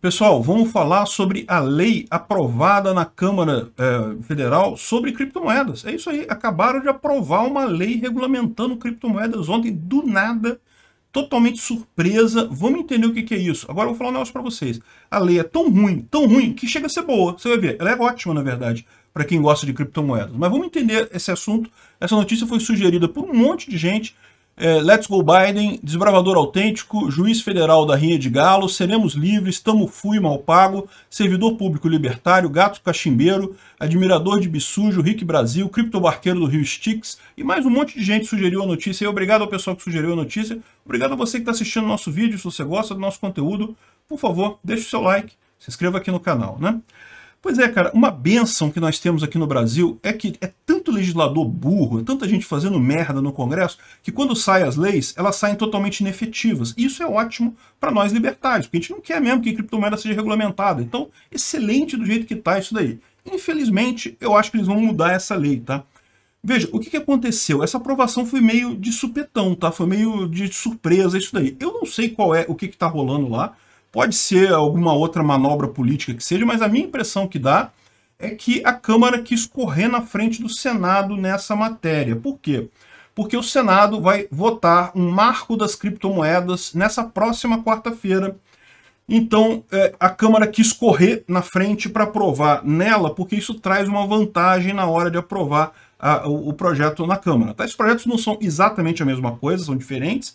Pessoal, vamos falar sobre a lei aprovada na Câmara eh, Federal sobre criptomoedas. É isso aí, acabaram de aprovar uma lei regulamentando criptomoedas ontem, do nada, totalmente surpresa. Vamos entender o que, que é isso. Agora eu vou falar um negócio para vocês. A lei é tão ruim, tão ruim, que chega a ser boa. Você vai ver, ela é ótima, na verdade, para quem gosta de criptomoedas. Mas vamos entender esse assunto. Essa notícia foi sugerida por um monte de gente é, Let's Go Biden, desbravador autêntico, juiz federal da Rinha de Galo, seremos livres, tamo fui mal pago, servidor público libertário, gato cachimbeiro, admirador de Bissujo, Rick Brasil, criptobarqueiro do Rio Styx e mais um monte de gente sugeriu a notícia. E obrigado ao pessoal que sugeriu a notícia, obrigado a você que está assistindo nosso vídeo, se você gosta do nosso conteúdo, por favor, deixe o seu like, se inscreva aqui no canal, né? Pois é, cara, uma benção que nós temos aqui no Brasil é que é tanto legislador burro, é tanta gente fazendo merda no Congresso, que quando saem as leis, elas saem totalmente inefetivas. E isso é ótimo para nós libertários, porque a gente não quer mesmo que a criptomoeda seja regulamentada. Então, excelente do jeito que está isso daí. Infelizmente, eu acho que eles vão mudar essa lei, tá? Veja, o que, que aconteceu? Essa aprovação foi meio de supetão, tá? Foi meio de surpresa isso daí. Eu não sei qual é o que está rolando lá. Pode ser alguma outra manobra política que seja, mas a minha impressão que dá é que a Câmara quis correr na frente do Senado nessa matéria. Por quê? Porque o Senado vai votar um marco das criptomoedas nessa próxima quarta-feira. Então, é, a Câmara quis correr na frente para aprovar nela, porque isso traz uma vantagem na hora de aprovar a, o, o, projeto na Câmara. Tá? Esses projetos não são exatamente a mesma coisa, são diferentes,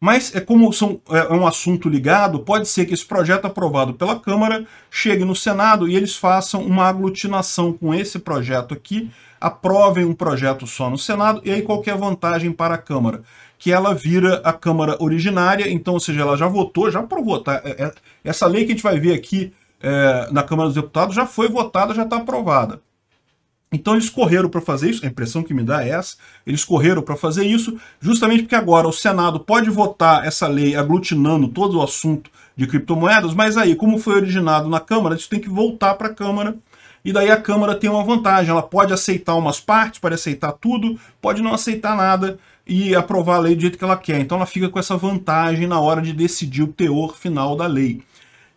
mas é como são, é, é um assunto ligado, pode ser que esse projeto aprovado pela Câmara chegue no Senado e eles façam uma aglutinação com esse projeto aqui, aprovem um projeto só no Senado, e aí qual é a vantagem para a Câmara? Que ela vira a Câmara originária, então, ou seja, ela já votou, já aprovou, tá? É, é, essa lei que a gente vai ver aqui é, na Câmara dos Deputados já foi votada, já está aprovada. Então eles correram para fazer isso, a impressão que me dá é essa, eles correram para fazer isso justamente porque agora o Senado pode votar essa lei aglutinando todo o assunto de criptomoedas, mas aí, como foi originado na Câmara, isso tem que voltar para a Câmara, e daí a Câmara tem uma vantagem, ela pode aceitar umas partes, pode aceitar tudo, pode não aceitar nada e aprovar a lei do jeito que ela quer. Então ela fica com essa vantagem na hora de decidir o teor final da lei.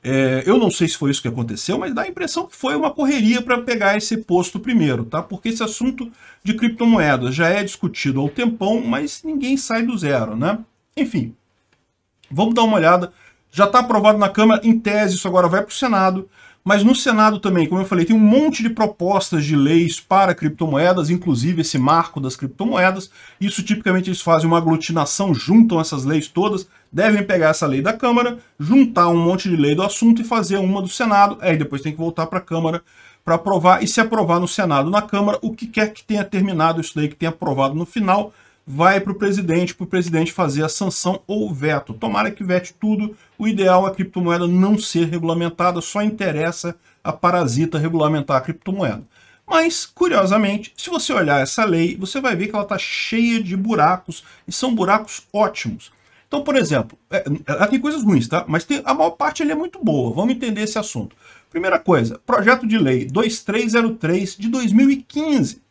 É, eu não sei se foi isso que aconteceu, mas dá a impressão que foi uma correria para pegar esse posto primeiro, tá? Porque esse assunto de criptomoedas já é discutido há um tempão, mas ninguém sai do zero, né? Enfim, vamos dar uma olhada. Já está aprovado na Câmara, em tese, isso agora vai para o Senado. Mas no Senado também, como eu falei, tem um monte de propostas de leis para criptomoedas, inclusive esse marco das criptomoedas. Isso tipicamente eles fazem uma aglutinação, juntam essas leis todas devem pegar essa lei da Câmara, juntar um monte de lei do assunto e fazer uma do Senado, aí é, depois tem que voltar para a Câmara para aprovar, e se aprovar no Senado, na Câmara, o que quer que tenha terminado isso daí, que tenha aprovado no final, vai para o presidente, para o presidente fazer a sanção ou veto. Tomara que vete tudo. O ideal é a criptomoeda não ser regulamentada, só interessa a parasita regulamentar a criptomoeda. Mas, curiosamente, se você olhar essa lei, você vai ver que ela está cheia de buracos, e são buracos ótimos. Então, por exemplo, é, ela é, tem coisas ruins, tá? Mas tem, a maior parte é muito boa. Vamos entender esse assunto. Primeira coisa, projeto de lei 2303 de 2015.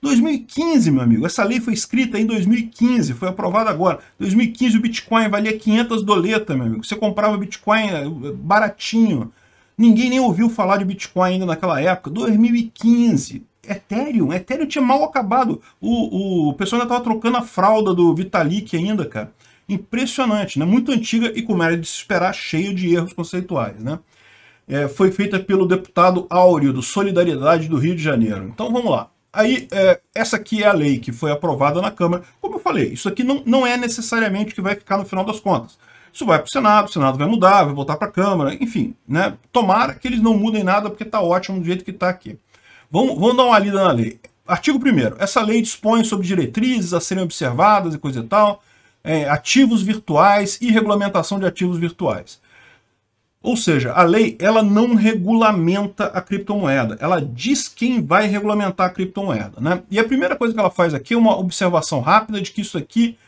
2015, meu amigo, essa lei foi escrita em 2015, foi aprovada agora. 2015 o Bitcoin valia 500 doleta, meu amigo. Você comprava Bitcoin é, é, baratinho. Ninguém nem ouviu falar de Bitcoin ainda naquela época. 2015, Ethereum, Ethereum tinha mal acabado. O, o, o pessoal ainda estava trocando a fralda do Vitalik ainda, cara impressionante, né? muito antiga e, como era de se esperar, cheio de erros conceituais. Né? É, foi feita pelo deputado Áureo, do Solidariedade do Rio de Janeiro. Então vamos lá. Aí, é, essa aqui é a lei que foi aprovada na Câmara. Como eu falei, isso aqui não, não é necessariamente o que vai ficar no final das contas. Isso vai para o Senado, o Senado vai mudar, vai voltar para a Câmara, enfim. Né? Tomara que eles não mudem nada, porque está ótimo do jeito que está aqui. Vamos, vamos dar uma lida na lei. Artigo 1 Essa lei dispõe sobre diretrizes a serem observadas e coisa e tal é, ativos virtuais e regulamentação de ativos virtuais. Ou seja, a lei ela não regulamenta a criptomoeda, ela diz quem vai regulamentar a criptomoeda. Né? E a primeira coisa que ela faz aqui é uma observação rápida de que isso aqui,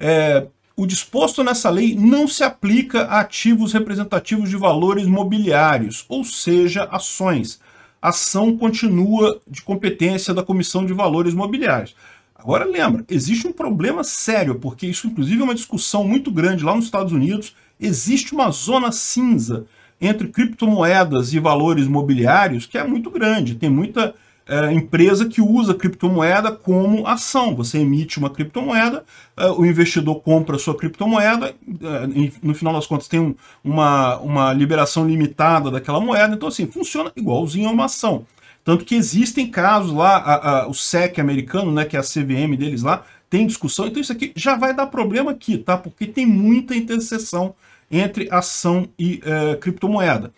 é, o disposto nessa lei não se aplica a ativos representativos de valores mobiliários, ou seja, ações. A ação continua de competência da Comissão de Valores Mobiliários. Agora lembra, existe um problema sério, porque isso inclusive é uma discussão muito grande lá nos Estados Unidos. Existe uma zona cinza entre criptomoedas e valores imobiliários que é muito grande. Tem muita é, empresa que usa criptomoeda como ação. Você emite uma criptomoeda, é, o investidor compra a sua criptomoeda, é, no final das contas tem um, uma, uma liberação limitada daquela moeda. Então assim, funciona igualzinho a uma ação. Tanto que existem casos lá, a, a, o SEC americano, né, que é a CVM deles lá, tem discussão. Então isso aqui já vai dar problema aqui, tá? Porque tem muita interseção entre ação e é, criptomoeda.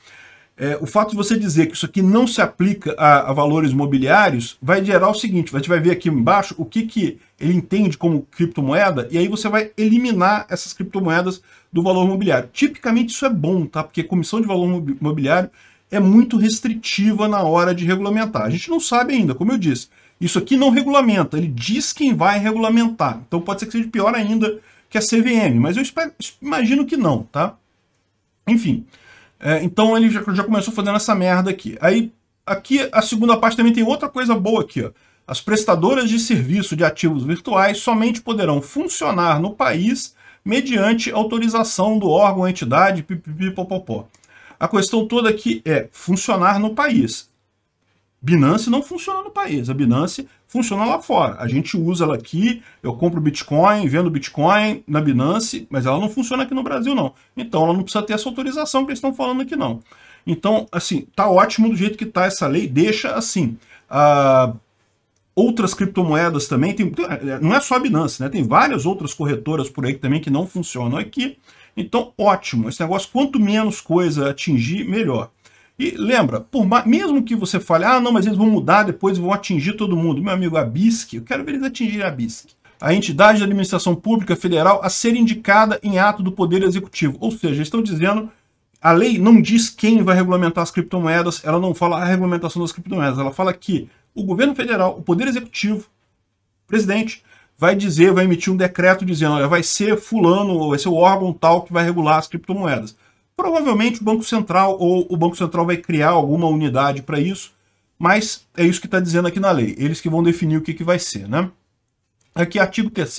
É, o fato de você dizer que isso aqui não se aplica a, a, valores imobiliários vai gerar o seguinte, a gente vai ver aqui embaixo o que, que ele entende como criptomoeda e aí você vai eliminar essas criptomoedas do valor imobiliário. Tipicamente isso é bom, tá? Porque comissão de valor imobiliário é muito restritiva na hora de regulamentar. A gente não sabe ainda, como eu disse. Isso aqui não regulamenta, ele diz quem vai regulamentar. Então pode ser que seja pior ainda que a CVM, mas eu espero, imagino que não, tá? Enfim, é, então ele já, já começou fazendo essa merda aqui. Aí, aqui a segunda parte também tem outra coisa boa aqui, ó. As prestadoras de serviço de ativos virtuais somente poderão funcionar no país mediante autorização do órgão, entidade, pipipipopopó. A questão toda aqui é funcionar no país. Binance não funciona no país, a Binance funciona lá fora. A gente usa ela aqui, eu compro Bitcoin, vendo Bitcoin na Binance, mas ela não funciona aqui no Brasil não. Então ela não precisa ter essa autorização que eles estão falando aqui não. Então, assim, tá ótimo do jeito que tá essa lei, deixa assim. Uh, outras criptomoedas também, tem, é, não é só a Binance, né? Tem várias outras corretoras por aí também que não funcionam aqui. É então, ótimo, esse negócio, quanto menos coisa atingir, melhor. E lembra, por mais, mesmo que você fale, ah, não, mas eles vão mudar, depois vão atingir todo mundo. Meu amigo, a BISC, eu quero ver eles atingirem a BISC. A entidade de administração pública federal a ser indicada em ato do Poder Executivo. Ou seja, estão dizendo, a lei não diz quem vai regulamentar as criptomoedas, ela não fala a regulamentação das criptomoedas, ela fala que o governo federal, o Poder Executivo, presidente, vai dizer, vai emitir um decreto dizendo, olha, vai ser fulano, ou vai ser o órgão tal que vai regular as criptomoedas. Provavelmente o Banco Central ou o Banco Central vai criar alguma unidade para isso, mas é isso que está dizendo aqui na lei. Eles que vão definir o que, que vai ser, né? Aqui, artigo 3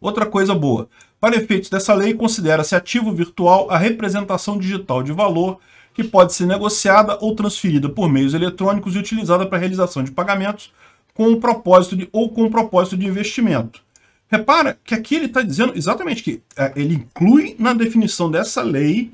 outra coisa boa. Para efeitos dessa lei, considera-se ativo virtual a representação digital de valor que pode ser negociada ou transferida por meios eletrônicos e utilizada para realização de pagamentos com o propósito de, ou com o propósito de investimento. Repara que aqui ele está dizendo exatamente que é, ele inclui na definição dessa lei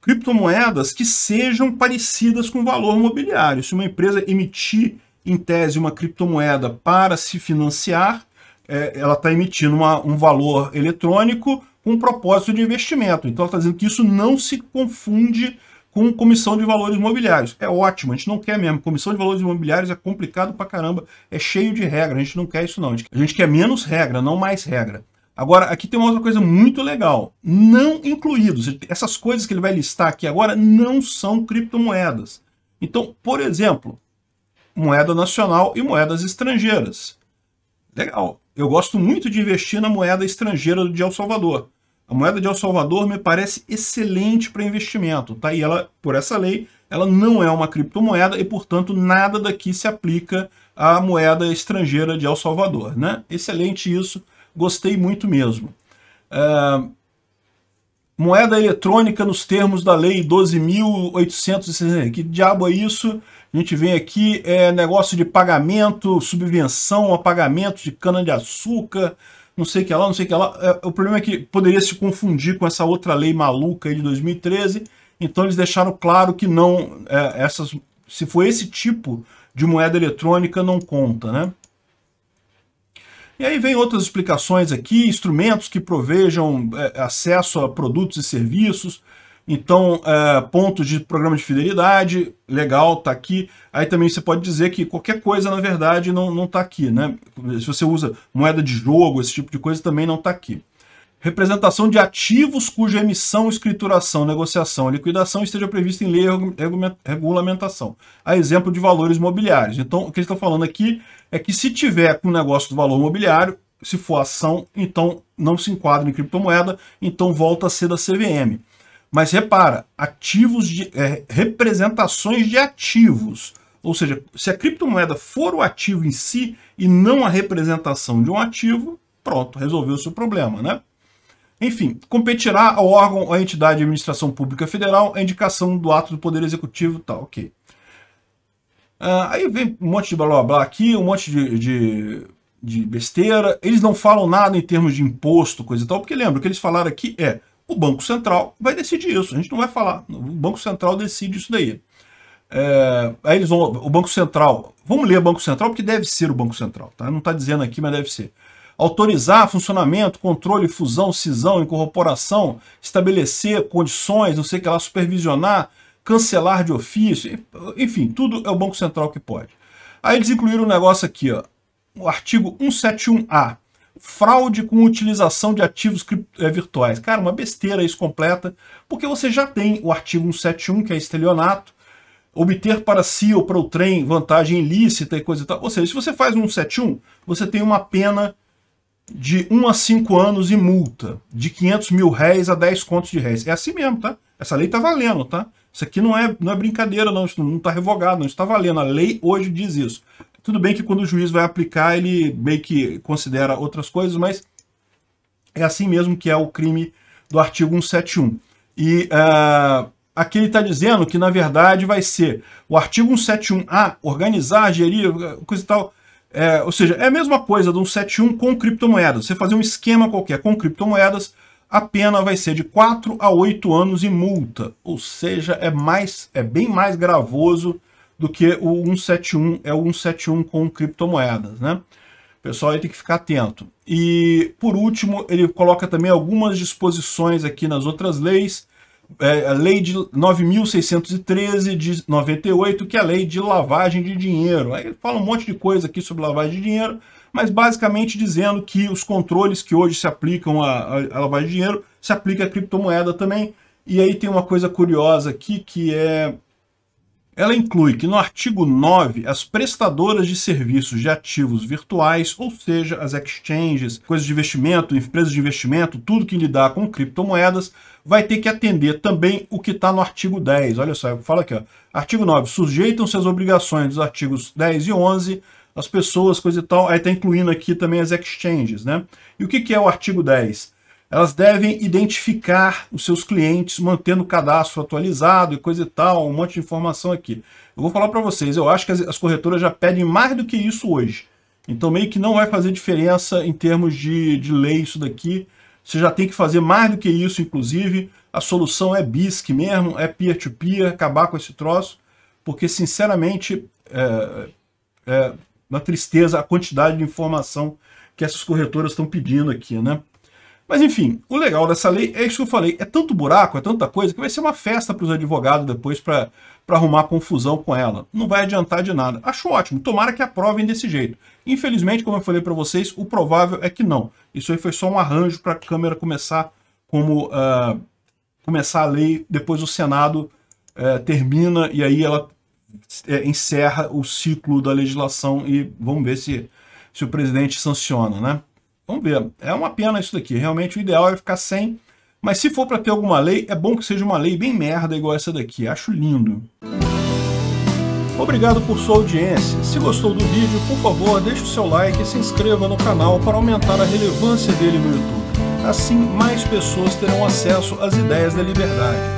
criptomoedas que sejam parecidas com valor imobiliário. Se uma empresa emitir, em tese, uma criptomoeda para se financiar, é, ela está emitindo uma, um valor eletrônico com propósito de investimento. Então, ela está dizendo que isso não se confunde com comissão de valores imobiliários. É ótimo, a gente não quer mesmo. Comissão de valores imobiliários é complicado pra caramba, é cheio de regra, a gente não quer isso não. A gente quer menos regra, não mais regra. Agora, aqui tem uma outra coisa muito legal, não incluídos. Essas coisas que ele vai listar aqui agora não são criptomoedas. Então, por exemplo, moeda nacional e moedas estrangeiras. Legal, eu gosto muito de investir na moeda estrangeira de El Salvador. A moeda de El Salvador me parece excelente para investimento, tá? E ela, por essa lei, ela não é uma criptomoeda e, portanto, nada daqui se aplica à moeda estrangeira de El Salvador, né? Excelente isso, gostei muito mesmo. Uh, moeda eletrônica nos termos da lei 12.860, que diabo é isso? A gente vem aqui, é negócio de pagamento, subvenção a pagamento de cana-de-açúcar, não sei o que lá, não sei o que lá. É, o problema é que poderia se confundir com essa outra lei maluca de 2013, então eles deixaram claro que não, é, essas, se for esse tipo de moeda eletrônica, não conta, né? E aí vem outras explicações aqui, instrumentos que provejam é, acesso a produtos e serviços, então, é, pontos de programa de fidelidade, legal, tá aqui. Aí também você pode dizer que qualquer coisa, na verdade, não, não tá aqui, né? Se você usa moeda de jogo, esse tipo de coisa, também não tá aqui. Representação de ativos cuja emissão, escrituração, negociação liquidação esteja prevista em lei e regulamentação. A exemplo de valores mobiliários. Então, o que eles estão falando aqui é que se tiver com um negócio do valor mobiliário, se for ação, então não se enquadra em criptomoeda, então volta a ser da CVM. Mas repara, ativos de é, representações de ativos. Ou seja, se a criptomoeda for o ativo em si e não a representação de um ativo, pronto, resolveu o seu problema, né? Enfim, competirá ao órgão ou à entidade de administração pública federal a indicação do ato do Poder Executivo, tá, ok. Ah, aí vem um monte de blá blá blá aqui, um monte de, de, de besteira. Eles não falam nada em termos de imposto, coisa e tal, porque lembra, o que eles falaram aqui é o Banco Central vai decidir isso. A gente não vai falar. O Banco Central decide isso daí. É, aí eles vão. O Banco Central. Vamos ler o Banco Central, porque deve ser o Banco Central, tá? Não está dizendo aqui, mas deve ser. Autorizar funcionamento, controle, fusão, cisão, incorporação, estabelecer condições, não sei o que lá, supervisionar, cancelar de ofício, enfim, tudo é o Banco Central que pode. Aí eles incluíram um negócio aqui, ó, o artigo 171A, fraude com utilização de ativos é, virtuais. Cara, uma besteira isso completa, porque você já tem o artigo 171, que é estelionato, obter para si ou para o trem vantagem ilícita e coisa e tal. Ou seja, se você faz um 171, você tem uma pena de 1 a 5 anos e multa, de 500 mil réis a 10 contos de réis. É assim mesmo, tá? Essa lei tá valendo, tá? Isso aqui não é, não é brincadeira, não. Isso não tá revogado, não. Isso tá valendo. A lei hoje diz isso. Tudo bem que quando o juiz vai aplicar, ele meio que considera outras coisas, mas é assim mesmo que é o crime do artigo 171. E uh, aqui ele está dizendo que, na verdade, vai ser o artigo 171A, organizar, gerir, coisa e tal. É, ou seja, é a mesma coisa do 171 com criptomoedas. Você fazer um esquema qualquer com criptomoedas, a pena vai ser de 4 a 8 anos e multa. Ou seja, é, mais, é bem mais gravoso do que o 171 é o 171 com criptomoedas, né? O pessoal aí tem que ficar atento. E, por último, ele coloca também algumas disposições aqui nas outras leis, é, a lei de 9.613 de 98, que é a lei de lavagem de dinheiro. Aí ele fala um monte de coisa aqui sobre lavagem de dinheiro, mas basicamente dizendo que os controles que hoje se aplicam à, à lavagem de dinheiro se aplica à criptomoeda também. E aí tem uma coisa curiosa aqui que é ela inclui que no artigo 9, as prestadoras de serviços de ativos virtuais, ou seja, as exchanges, coisas de investimento, empresas de investimento, tudo que lidar com criptomoedas, vai ter que atender também o que está no artigo 10. Olha só, fala aqui, ó. artigo 9, sujeitam-se às obrigações dos artigos 10 e 11, as pessoas, coisa e tal, aí está incluindo aqui também as exchanges, né? E o que, que é o artigo 10? elas devem identificar os seus clientes, mantendo o cadastro atualizado e coisa e tal, um monte de informação aqui. Eu vou falar para vocês, eu acho que as, as, corretoras já pedem mais do que isso hoje. Então meio que não vai fazer diferença em termos de, de lei isso daqui. Você já tem que fazer mais do que isso, inclusive. A solução é BISC mesmo, é peer-to-peer, -peer, acabar com esse troço, porque, sinceramente, é, é uma tristeza a quantidade de informação que essas corretoras estão pedindo aqui, né? Mas enfim, o legal dessa lei é isso que eu falei, é tanto buraco, é tanta coisa, que vai ser uma festa para os advogados depois para arrumar confusão com ela. Não vai adiantar de nada. Acho ótimo, tomara que aprovem desse jeito. Infelizmente, como eu falei para vocês, o provável é que não. Isso aí foi só um arranjo para a Câmara começar como uh, começar a lei, depois o Senado uh, termina e aí ela uh, encerra o ciclo da legislação e vamos ver se, se o presidente sanciona, né? Vamos ver. É uma pena isso daqui. Realmente o ideal é ficar sem. Mas se for para ter alguma lei, é bom que seja uma lei bem merda igual essa daqui. Acho lindo. Obrigado por sua audiência. Se gostou do vídeo, por favor, deixe o seu like e se inscreva no canal para aumentar a relevância dele no YouTube. Assim, mais pessoas terão acesso às ideias da liberdade